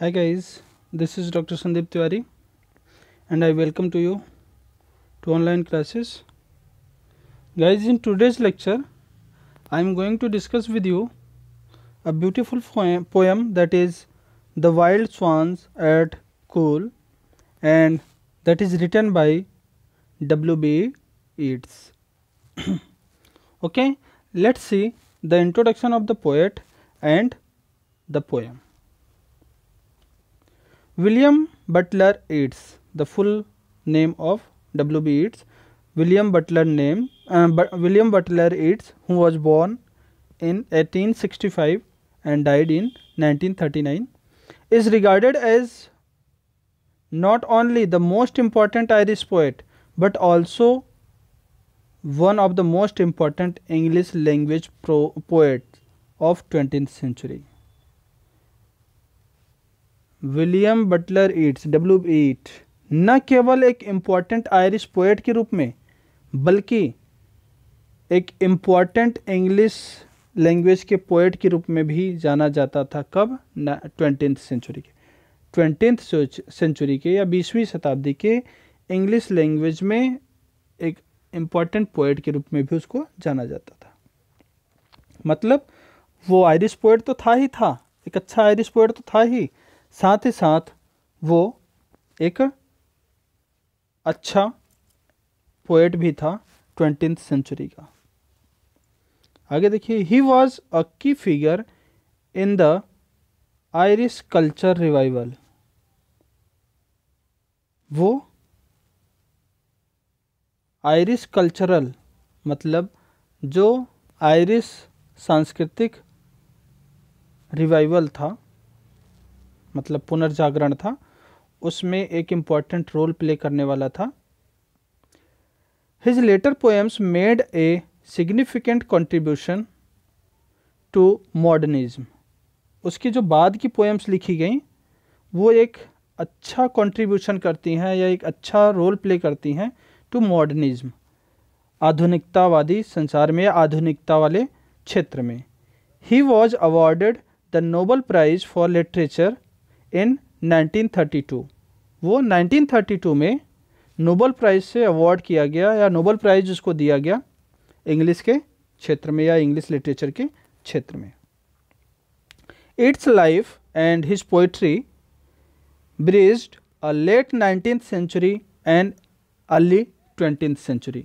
Hi guys, this is Dr. Sandeep Tiwari and I welcome to you to online classes. Guys, in today's lecture, I am going to discuss with you a beautiful poem, that is The Wild Swans at Cool and that is written by W.B. Yeats. okay, let's see the introduction of the poet and the poem. William Butler Yeats, the full name of W.B. Yeats, William Butler name, uh, but William Butler Yeats, who was born in 1865 and died in 1939, is regarded as not only the most important Irish poet but also one of the most important English language poets of 20th century. William Butler Yeats W Yeats e न केवल एक important Irish poet के रूप में बल्कि एक important English language के poet के रूप में भी जाना जाता था कब ट्वेंटी सेंचुरी के ट्वेंटी सेंचुरी के या बीसवीं शताब्दी के इंग्लिश लैंग्वेज में एक इम्पॉर्टेंट पोएट के रूप में भी उसको जाना जाता था मतलब वो आयरिश पोएट तो था ही था एक अच्छा आयरिश पोएट तो था ही साथ ही साथ वो एक अच्छा पोएट भी था ट्वेंटी सेंचुरी का आगे देखिए ही was a key figure in the Irish culture revival वो आयरिश कल्चरल मतलब जो आयरिश सांस्कृतिक रिवाइवल था मतलब पुनर्जागरण था उसमें एक इम्पॉर्टेंट रोल प्ले करने वाला था his later poems made a significant contribution to modernism उसकी जो बाद की पोएम्स लिखी गई वो एक अच्छा कंट्रीब्यूशन करती हैं या एक अच्छा रोल प्ले करती हैं टू मॉडर्निज्म आधुनिकतावादी संसार में या आधुनिकता वाले क्षेत्र में he was awarded the Nobel prize for literature in 1932 वो 1932 में नोबल प्राइज़ से अवार्ड किया गया या नोबल प्राइज़ जिसको दिया गया इंग्लिश के क्षेत्र में या इंग्लिश लिटरेचर के क्षेत्र में its life and his poetry bridged a late nineteen century and early twenty century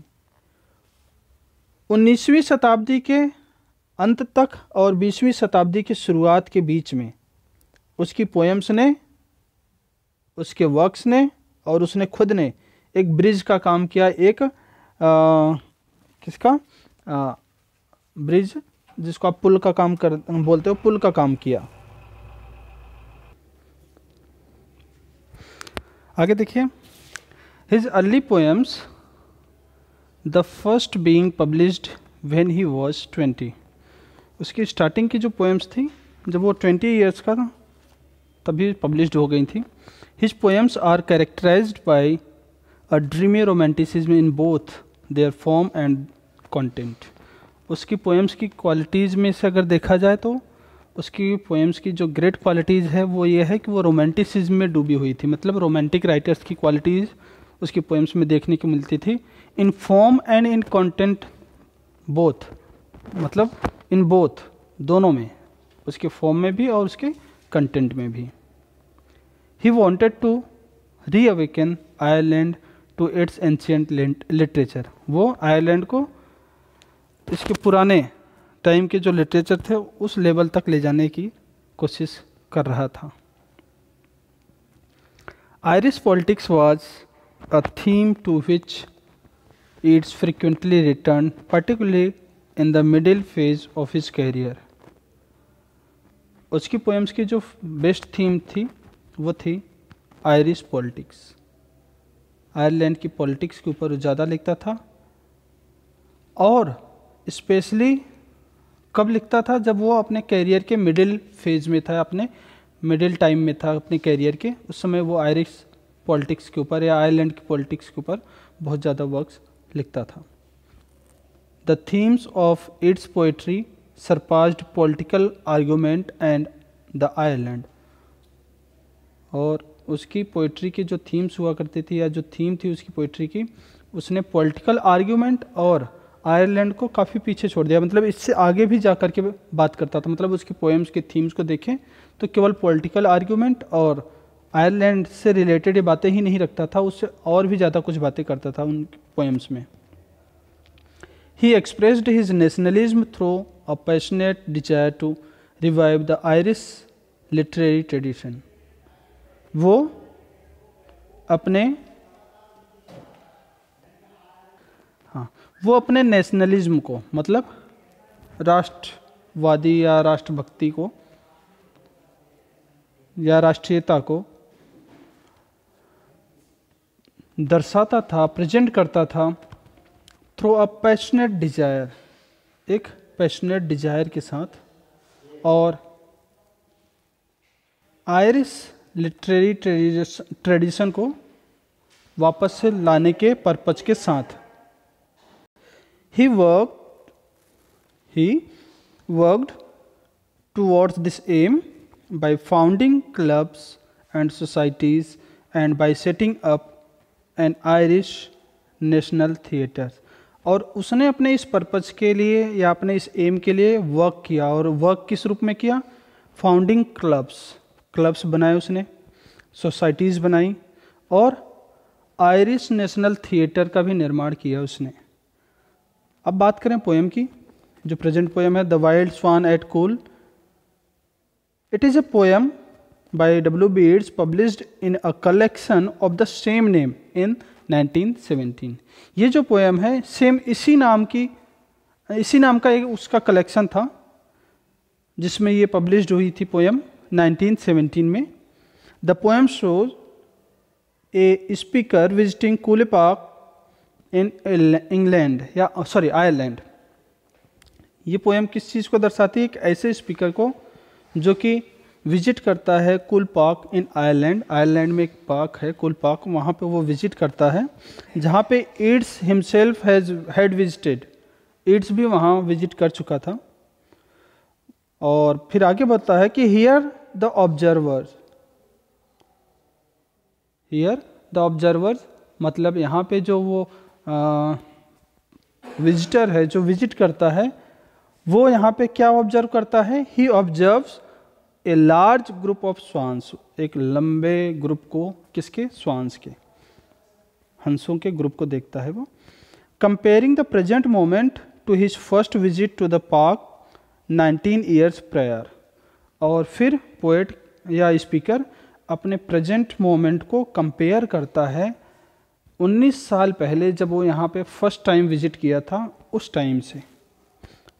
उन्नीसवीं शताब्दी के अंत तक और बीसवीं शताब्दी की शुरुआत के बीच में उसकी पोएम्स ने उसके वर्क्स ने और उसने खुद ने एक ब्रिज का काम किया एक आ, किसका आ, ब्रिज जिसको आप पुल का काम कर बोलते हो पुल का काम किया आगे देखिए his early poems the first being published when he was twenty उसकी स्टार्टिंग की जो पोएम्स थी जब वो ट्वेंटी इयर्स का था तभी पब्लिश हो गई थी his poems are characterise by a dreamy romanticism in both their form and content उसकी पोएम्स की क्वालिटीज़ में से अगर देखा जाए तो उसकी पोएम्स की जो ग्रेट क्वालिटीज़ है वो ये है कि वो रोमांटिसिज्म में डूबी हुई थी मतलब रोमांटिक राइटर्स की क्वालिटीज़ उसकी पोएम्स में देखने को मिलती थी in form and in content both मतलब इन बोथ दोनों में उसके फॉर्म में भी और उसके कंटेंट में भी he wanted to reawaken Ireland to its ancient literature वो आयरलैंड को इसके पुराने टाइम के जो लिटरेचर थे उस लेवल तक ले जाने की कोशिश कर रहा था Irish politics was a theme to which Yeats frequently return particular in the middle phase of his career उसकी पोएम्स की जो बेस्ट थीम थी वो थी आयरिश पॉलिटिक्स आयरलैंड की पॉलिटिक्स के ऊपर ज़्यादा लिखता था और स्पेशली कब लिखता था जब वो अपने कैरियर के मिडिल फेज में था अपने मिडिल टाइम में था अपने कैरियर के उस समय वो आयरिश पॉलिटिक्स के ऊपर या आयरलैंड की पॉलिटिक्स के ऊपर बहुत ज़्यादा वर्क्स लिखता था the themes of Yeats poetry surpassed political argument and the Ireland और उसकी पोइट्री की जो थीम्स हुआ करती थी या जो थीम थी उसकी पोइट्री की उसने पॉलिटिकल आर्ग्यूमेंट और आयरलैंड को काफ़ी पीछे छोड़ दिया मतलब इससे आगे भी जा करके बात करता था मतलब उसकी पोएम्स की थीम्स को देखें तो केवल पॉलिटिकल आर्ग्यूमेंट और आयरलैंड से रिलेटेड ये बातें ही नहीं रखता था उससे और भी ज़्यादा कुछ बातें करता था उन पोएम्स में He expressed his nationalism through a passionate desire to revive the Irish literary tradition. वो अपने हाँ वो अपने नेशनलिज्म को मतलब राष्ट्रवादी या राष्ट्रभक्ति को या राष्ट्रीयता को दर्शाता था प्रेजेंट करता था थ्रू अ पैशनेट डिजायर एक पैशनेट डिजायर के साथ और आयरिश लिटरेरी ट्रेडिशन को वापस से लाने के पर्पज के साथ ही वर्क ही worked towards this aim by founding clubs and societies and by setting up an Irish national theatre. और उसने अपने इस पर्पज़ के लिए या अपने इस एम के लिए वर्क किया और वर्क किस रूप में किया फाउंडिंग क्लब्स क्लब्स बनाए उसने सोसाइटीज़ बनाई और आयरिश नेशनल थिएटर का भी निर्माण किया उसने अब बात करें पोएम की जो प्रेजेंट पोएम है the wild swan at Coole it is a poem by W. Beards published in a collection of the same name in 1917 ये जो पोएम है सेम इसी नाम की इसी नाम का एक उसका कलेक्शन था जिसमें ये पब्लिश हुई थी पोएम 1917 में the poem shows a speaker visiting Coole park in England या सॉरी आयरलैंड ये पोएम किस चीज़ को दर्शाती है एक ऐसे स्पीकर को जो कि विजिट करता है कुल पार्क इन आयरलैंड आयरलैंड में एक पार्क है कुल पार्क वहाँ पे वो विजिट करता है जहाँ पे Yeats himself has had visited Yeats भी वहाँ विजिट कर चुका था और फिर आगे बताता है कि here the observer here the observer मतलब यहाँ पे जो वो आ, विजिटर है जो विजिट करता है वो यहाँ पे क्या ऑब्जर्व करता है he observes a large group of swans एक लंबे ग्रुप को किसके स्वांस के हंसों के ग्रुप को देखता है वो comparing the present moment to his first visit to the park 19 years prior और फिर पोएट या स्पीकर अपने प्रेजेंट मोमेंट को कंपेयर करता है 19 साल पहले जब वो यहाँ पे फर्स्ट टाइम विजिट किया था उस टाइम से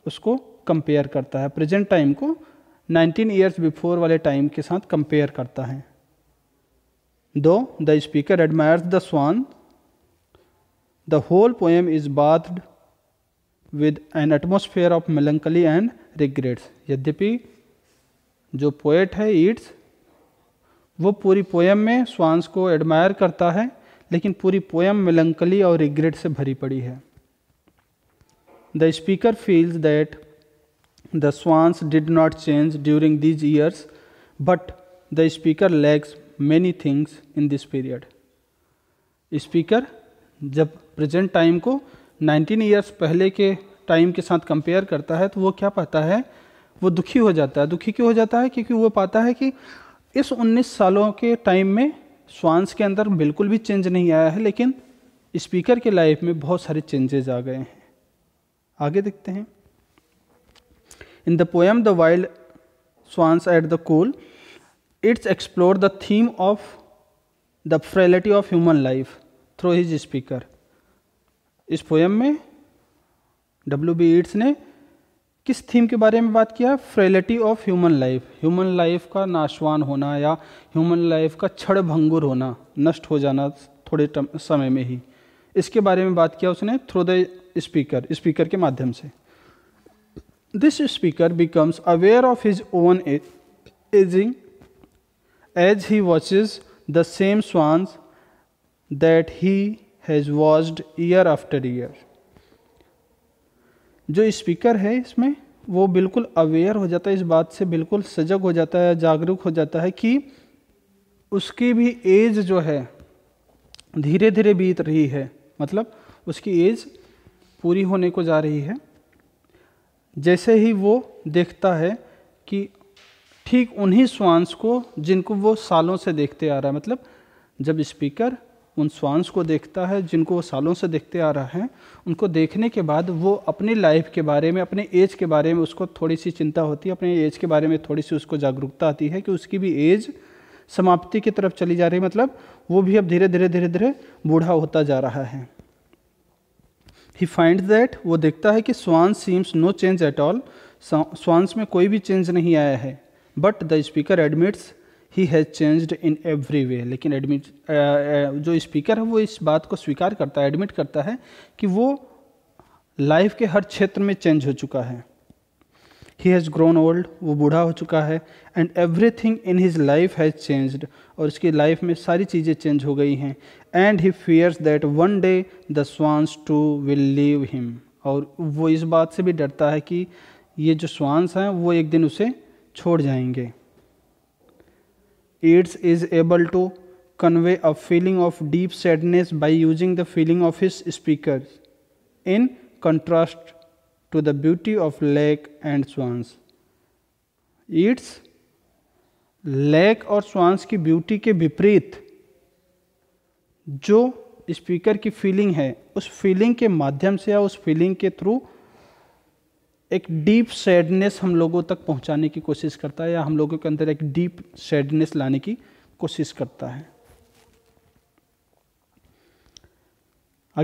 उसको कंपेयर करता है प्रेजेंट टाइम को नाइनटीन ईयर्स बिफोर वाले टाइम के साथ कंपेयर करता है though the speaker admires the swan the whole poem is bathed with an atmosphere of melancholy and regrets यद्यपि जो पोएट है ईट्स वो पूरी पोएम में स्वांस को एडमायर करता है लेकिन पूरी पोएम मेलंकली और रिग्रेट से भरी पड़ी है the speaker feels that The swans did not change during these years, but the speaker lacks many things in this period. Speaker जब प्रेजेंट टाइम को 19 इयर्स पहले के टाइम के साथ कंपेयर करता है तो वो क्या पाता है वो दुखी हो जाता है दुखी क्यों हो जाता है क्योंकि वो पाता है कि इस 19 सालों के टाइम में स्वांस के अंदर बिल्कुल भी चेंज नहीं आया है लेकिन स्पीकर के लाइफ में बहुत सारे चेंजेज आ गए हैं आगे देखते हैं In the poem The Wild Swans at the Cool, it's explored the theme of the frailty of human life through his speaker. इस पोएम में डब्ल्यू बी ईट्स ने किस थीम के बारे में बात किया frailty of human life human life का नाशवान होना या ह्यूमन लाइफ का क्षण भंगुर होना नष्ट हो जाना थोड़े समय में ही इसके बारे में बात किया उसने थ्रू द स्पीकर स्पीकर के माध्यम से this speaker becomes aware of his own aging as he watches the same swans that he has watched year after year. जो स्पीकर है इसमें वो बिल्कुल अवेयर हो जाता है इस बात से बिल्कुल सजग हो जाता है जागरूक हो जाता है कि उसकी भी एज जो है धीरे धीरे बीत रही है मतलब उसकी एज पूरी होने को जा रही है जैसे ही वो देखता है कि ठीक उन्हीं स्वांस को जिनको वो सालों से देखते आ रहा है मतलब जब स्पीकर उन स्वांस को देखता है जिनको वो सालों से देखते आ रहा है उनको देखने के बाद वो अपनी लाइफ के बारे में अपने एज के बारे में उसको थोड़ी सी चिंता होती है अपने एज के बारे में थोड़ी सी उसको जागरूकता आती है कि उसकी भी एज समाप्ति की तरफ चली जा रही है मतलब वो भी अब धीरे धीरे धीरे धीरे बूढ़ा होता जा रहा है ही फाइंड दैट वो देखता है कि swan seems no change at all swans में कोई भी चेंज नहीं आया है but the speaker admits he has changed in every way लेकिन एडमिट जो स्पीकर है वो इस बात को स्वीकार करता है एडमिट करता है कि वो लाइफ के हर क्षेत्र में चेंज हो चुका है ही हैज़ ग्रोन ओल्ड वो बूढ़ा हो चुका है and everything in his life has changed और उसकी लाइफ में सारी चीज़ें चेंज हो गई हैं and he fears that one day the swans too will leave him और वो इस बात से भी डरता है कि ये जो स्वान्स हैं वो एक दिन उसे छोड़ जाएंगे Yeats is able to convey a feeling of deep sadness by using the feeling of his speakers in contrast to the beauty of lake and swans Yeats lake और स्वांस की ब्यूटी के विपरीत जो स्पीकर की feeling है उस feeling के माध्यम से या उस फीलिंग के थ्रू एक डीप सैडनेस हम लोगों तक पहुंचाने की कोशिश करता है या हम लोगों के अंदर एक डीप सैडनेस लाने की कोशिश करता है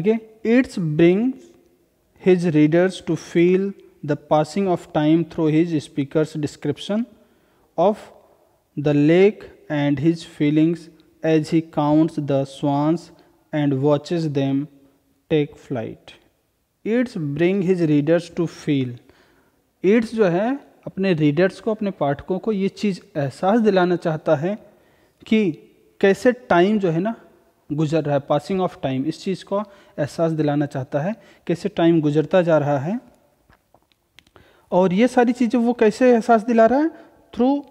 आगे Yeats brings his readers to feel the passing of time through his speaker's description of the lake and his feelings as he counts the swans and watches them take flight. it's bring his readers to feel it's jo hai apne readers ko apne pathakon ko ye cheez ehsaas dilana chahta hai ki kaise time jo hai na गुजर रहा है passing of time इस चीज़ को एहसास दिलाना चाहता है कैसे टाइम गुजरता जा रहा है और ये सारी चीज़ें वो कैसे एहसास दिला रहा है थ्रू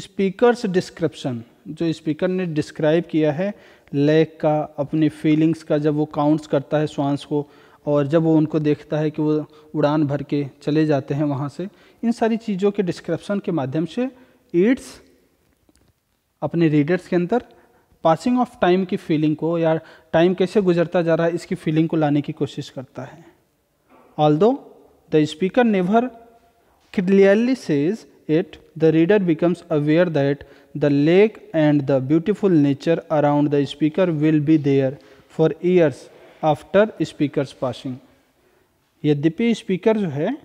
स्पीकर्स डिस्क्रिप्शन जो स्पीकर ने डिस्क्राइब किया है लेक का अपनी फीलिंग्स का जब वो काउंट्स करता है श्वास को और जब वो उनको देखता है कि वो उड़ान भर के चले जाते हैं वहाँ से इन सारी चीज़ों के डिस्क्रिप्शन के माध्यम से एड्स अपने रीडर्स के अंदर पासिंग ऑफ टाइम की फीलिंग को या टाइम कैसे गुजरता जा रहा है इसकी फीलिंग को लाने की कोशिश करता है although the speaker never clearly says it the reader becomes aware that the lake and the beautiful nature around the speaker will be there for years after speaker passing यद्यपि speaker जो है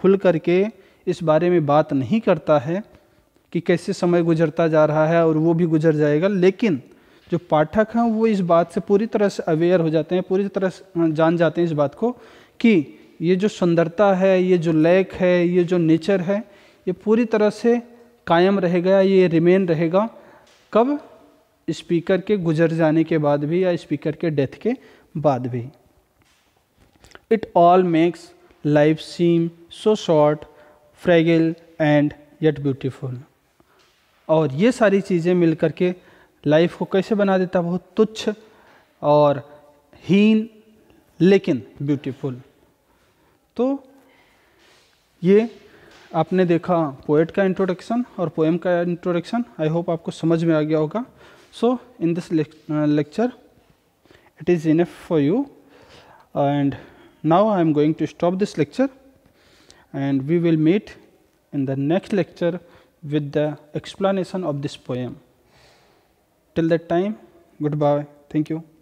खुल करके इस बारे में बात नहीं करता है कि कैसे समय गुजरता जा रहा है और वो भी गुजर जाएगा लेकिन जो पाठक हैं वो इस बात से पूरी तरह से अवेयर हो जाते हैं पूरी तरह से हाँ, जान जाते हैं इस बात को कि ये जो सुंदरता है ये जो लैक है ये जो नेचर है ये पूरी तरह से कायम रहेगा ये रिमेन रहेगा कब स्पीकर के गुजर जाने के बाद भी या स्पीकर के डेथ के बाद भी it all makes life seem so short fragile and yet beautiful और ये सारी चीज़ें मिल कर के लाइफ को कैसे बना देता बहुत तुच्छ और हीन लेकिन ब्यूटीफुल तो ये आपने देखा पोएट का इंट्रोडक्शन और पोएम का इंट्रोडक्शन आई होप आपको समझ में आ गया होगा so in this lecture it is enough for you and now I am going to stop this lecture and we will meet in the next lecture with the explanation of this poem. Till that time, goodbye. Thank you.